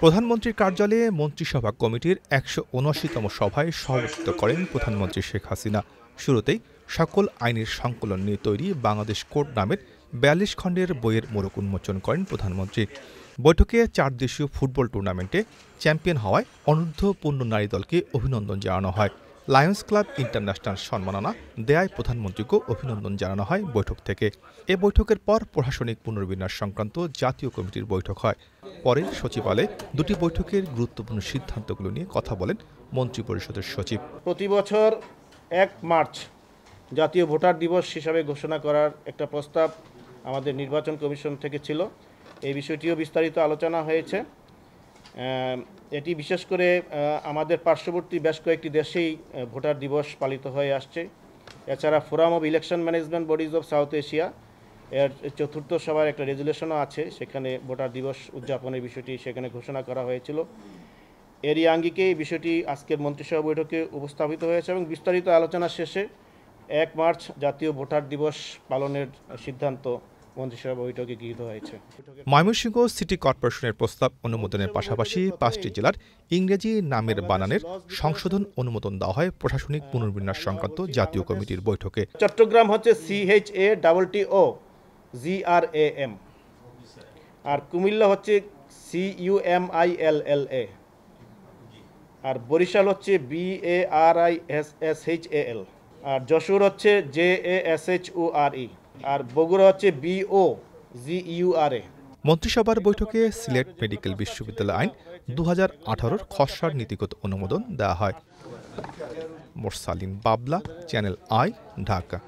প্রধানমন্ত্রীর কার্যালয়ে মন্ত্রিসভা কমিটির একশো উনআশিতম সভায় সভাপতিত্ব করেন প্রধানমন্ত্রী শেখ হাসিনা শুরুতেই সকল আইনের সংকলন নিয়ে তৈরি বাংলাদেশ কোড নামের বিয়াল্লিশ খণ্ডের বইয়ের মোড়ক উন্মোচন করেন প্রধানমন্ত্রী বৈঠকে চার দেশীয় ফুটবল টুর্নামেন্টে চ্যাম্পিয়ন হওয়ায় অনূর্ধ্ব পূর্ণ নারী দলকে অভিনন্দন জানানো হয় লায়ন্স ক্লাব ইন্টারন্যাশনাল সম্মাননা দেয়ায় প্রধানমন্ত্রীকে অভিনন্দন জানানো হয় বৈঠক থেকে এ বৈঠকের পর প্রশাসনিক পুনর্বিন্যাস সংক্রান্ত জাতীয় কমিটির বৈঠক হয় পরে সচিবালয়ে দুটি বৈঠকের গুরুত্বপূর্ণ সিদ্ধান্তগুলো নিয়ে কথা বলেন মন্ত্রিপরিষদের সচিব প্রতি বছর এক মার্চ জাতীয় ভোটার দিবস হিসাবে ঘোষণা করার একটা প্রস্তাব আমাদের নির্বাচন কমিশন থেকে ছিল এই বিষয়টিও বিস্তারিত আলোচনা হয়েছে এটি বিশেষ করে আমাদের পার্শ্ববর্তী বেশ কয়েকটি দেশেই ভোটার দিবস পালিত হয়ে আসছে এছাড়া forum of election management bodies of South Asia এর চতুর্থ সভার একটা রেজুলেশনও আছে সেখানে ভোটার দিবস উদযাপনের বিষয়টি সেখানে ঘোষণা করা হয়েছিল এরই আঙ্গিকে এই বিষয়টি আজকের মন্ত্রিসভা বৈঠকে উপস্থাপিত হয়েছে এবং বিস্তারিত আলোচনা শেষে এক মার্চ জাতীয় ভোটার দিবস পালনের সিদ্ধান্ত মন্ত্রিসভা বৈঠকে গৃহীত হয়েছে ময়মনসিংহ সিটি কর্পোরেশনের প্রস্তাব অনুমোদনের পাশাপাশি পাঁচটি জেলার ইংরেজি নামের বানানের সংশোধন অনুমোদন দেওয়া হয় প্রশাসনিক পুনর্বিন্যাস সংক্রান্ত জাতীয় কমিটির বৈঠকে চট্টগ্রাম হচ্ছে C H A double T O G R A M আর কুমিল্লা হচ্ছে C U M I L L A আর বরিশাল হচ্ছে B A R I S S H A L আর যশোর হচ্ছে J A S H O R E আর বগুড়া হচ্ছে B ও G U আর এ মন্ত্রিসভার বৈঠকে সিলেট মেডিকেল বিশ্ববিদ্যালয় আইন দু হাজার আঠারোর খসড়ার নীতিগত অনুমোদন দেওয়া হয় মোরসালিন বাবলা চ্যানেল আই ঢাকা